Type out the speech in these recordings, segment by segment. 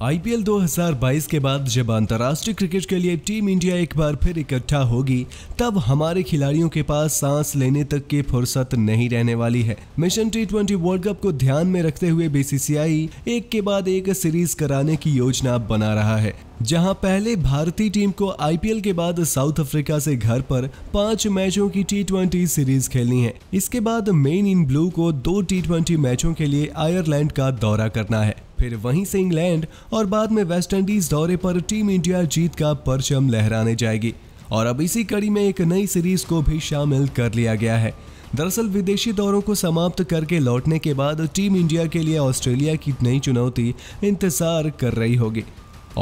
IPL 2022 के बाद जब अंतर्राष्ट्रीय क्रिकेट के लिए टीम इंडिया एक बार फिर इकट्ठा होगी तब हमारे खिलाड़ियों के पास सांस लेने तक की फुर्सत नहीं रहने वाली है mission T twenty world cup को ध्यान में रखते हुए बीसीसीआई एक के बाद एक सीरीज कराने की योजना बना रहा है जहां पहले भारतीय टीम को आईपीएल के बाद साउथ अफ्रीका से घर पर पांच मैचों की टी सीरीज खेलनी है इसके बाद मेन इन ब्लू को दो टी मैचों के लिए आयरलैंड का दौरा करना है फिर वहीं से इंग्लैंड और बाद में वेस्ट इंडीज दौरे पर टीम इंडिया जीत का परचम लहराने जाएगी और अब इसी कड़ी में एक नई सीरीज को भी शामिल कर लिया गया है दरअसल विदेशी दौरों को समाप्त करके लौटने के बाद टीम इंडिया के लिए ऑस्ट्रेलिया की नई चुनौती इंतजार कर रही होगी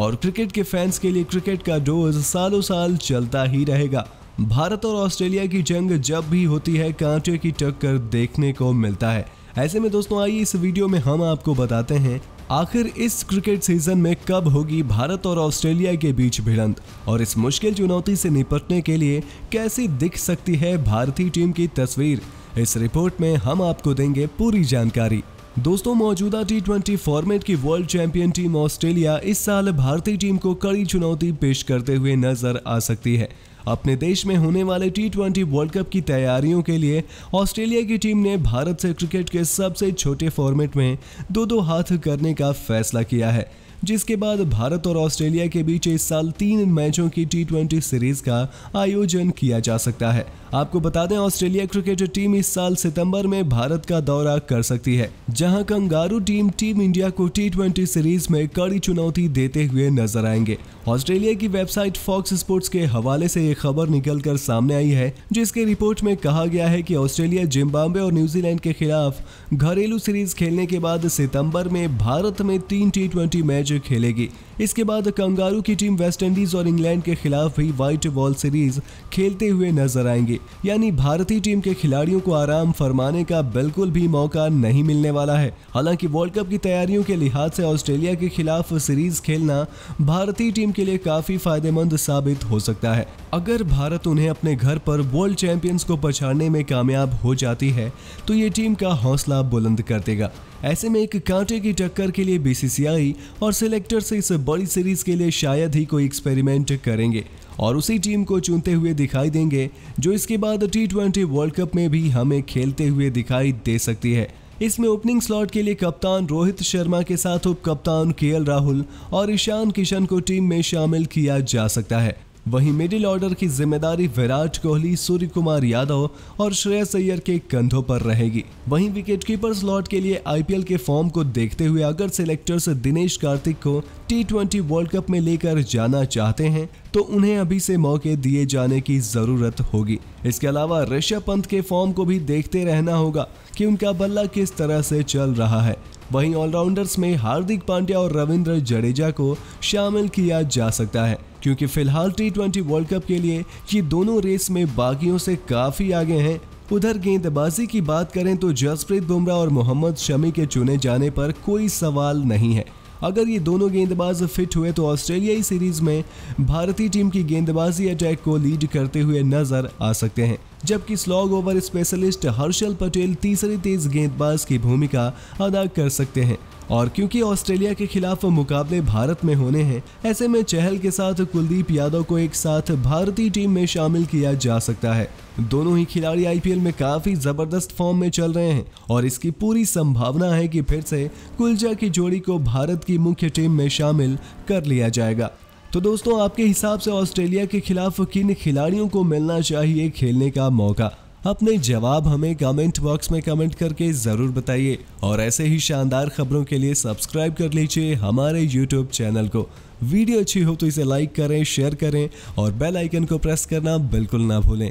और क्रिकेट के फैंस के लिए क्रिकेट का डोज सालों साल चलता ही रहेगा भारत और ऑस्ट्रेलिया की जंग जब भी होती है कांटे की टक्कर देखने को मिलता है ऐसे में दोस्तों आइए इस वीडियो में हम आपको बताते हैं आखिर इस क्रिकेट सीजन में कब होगी भारत और ऑस्ट्रेलिया के बीच भिड़ंत और इस मुश्किल चुनौती से निपटने के लिए कैसी दिख सकती है भारतीय टीम की तस्वीर इस रिपोर्ट में हम आपको देंगे पूरी जानकारी दोस्तों मौजूदा टी ट्वेंटी फॉर्मेट की वर्ल्ड चैंपियन टीम ऑस्ट्रेलिया इस साल भारतीय टीम को कड़ी चुनौती पेश करते हुए नजर आ सकती है अपने देश में होने वाले टी ट्वेंटी वर्ल्ड कप की तैयारियों के लिए ऑस्ट्रेलिया की टीम ने भारत से क्रिकेट के सबसे छोटे फॉर्मेट में दो दो हाथ करने का फैसला किया है जिसके बाद भारत और ऑस्ट्रेलिया के बीच इस साल तीन मैचों की टी सीरीज का आयोजन किया जा सकता है आपको बता दें ऑस्ट्रेलिया क्रिकेट टीम इस साल सितंबर में भारत का दौरा कर सकती है जहां कंगारू टीम टीम इंडिया को टी सीरीज में कड़ी चुनौती देते हुए नजर आएंगे ऑस्ट्रेलिया की वेबसाइट फॉक्स स्पोर्ट्स के हवाले से ये खबर निकलकर सामने आई है जिसके रिपोर्ट में कहा गया है कि ऑस्ट्रेलिया जिम्बाब्वे और न्यूजीलैंड के खिलाफ घरेलू सीरीज खेलने के बाद सितंबर में भारत में तीन टी मैच खेलेगी इसके बाद कंगारू की टीम इंडीज और इंग्लैंड के खिलाफ भी व्हाइट बॉल सीरीज खेलते हुए नजर आएंगे यानी भारतीय टीम के खिलाड़ियों को आराम फरमाने का बिल्कुल भी मौका नहीं मिलने वाला है हालांकि वर्ल्ड कप की तैयारियों के लिहाज से ऑस्ट्रेलिया के खिलाफ सीरीज खेलना भारतीय टीम के लिए काफी फायदेमंद साबित हो सकता है अगर भारत उन्हें अपने घर पर वर्ल्ड चैंपियंस को पछाड़ने में कामयाब हो जाती है तो ये टीम का हौसला बुलंद कर देगा ऐसे में एक कांटे की टक्कर के लिए बीसीसीआई और सिलेक्टर से इस बड़ी सीरीज के लिए शायद ही कोई एक्सपेरिमेंट करेंगे और उसी टीम को चुनते हुए दिखाई देंगे जो इसके बाद टी ट्वेंटी वर्ल्ड कप में भी हमें खेलते हुए दिखाई दे सकती है इसमें ओपनिंग स्लॉट के लिए कप्तान रोहित शर्मा के साथ उप कप्तान के राहुल और ईशान किशन को टीम में शामिल किया जा सकता है वहीं मिडिल ऑर्डर की जिम्मेदारी विराट कोहली सूर्य कुमार यादव और श्रेय सैयर के कंधों पर रहेगी वहीं कीपर स्लॉट के लिए आईपीएल के फॉर्म को देखते हुए अगर सिलेक्टर्स दिनेश कार्तिक को टी ट्वेंटी वर्ल्ड कप में लेकर जाना चाहते हैं तो उन्हें अभी से मौके दिए जाने की जरूरत होगी इसके अलावा ऋषभ पंत के फॉर्म को भी देखते रहना होगा कि उनका बल्ला किस तरह से चल रहा है वहीं ऑलराउंडर्स में हार्दिक पांड्या और रविंद्र जडेजा को शामिल किया जा सकता है क्योंकि फिलहाल टी वर्ल्ड कप के लिए ये दोनों रेस में बाकियों से काफी आगे हैं उधर गेंदबाजी की बात करें तो जसप्रीत बुमराह और मोहम्मद शमी के चुने जाने पर कोई सवाल नहीं है अगर ये दोनों गेंदबाज फिट हुए तो ऑस्ट्रेलियाई सीरीज में भारतीय टीम की गेंदबाजी अटैक को लीड करते हुए नजर आ सकते हैं जबकि slog over specialist Harshal Patel तीसरी तेज गेंदबाज की भूमिका अदा कर सकते हैं और क्योंकि ऑस्ट्रेलिया के खिलाफ मुकाबले भारत में होने हैं ऐसे में चहल के साथ कुलदीप यादव को एक साथ भारतीय टीम में शामिल किया जा सकता है दोनों ही खिलाड़ी आईपीएल में काफी जबरदस्त फॉर्म में चल रहे हैं और इसकी पूरी संभावना है कि फिर से कुलजा की जोड़ी को भारत की मुख्य टीम में शामिल कर लिया जाएगा तो दोस्तों आपके हिसाब से ऑस्ट्रेलिया के खिलाफ किन खिलाड़ियों को मिलना चाहिए खेलने का मौका अपने जवाब हमें कमेंट बॉक्स में कमेंट करके ज़रूर बताइए और ऐसे ही शानदार खबरों के लिए सब्सक्राइब कर लीजिए हमारे यूट्यूब चैनल को वीडियो अच्छी हो तो इसे लाइक करें शेयर करें और बेल आइकन को प्रेस करना बिल्कुल ना भूलें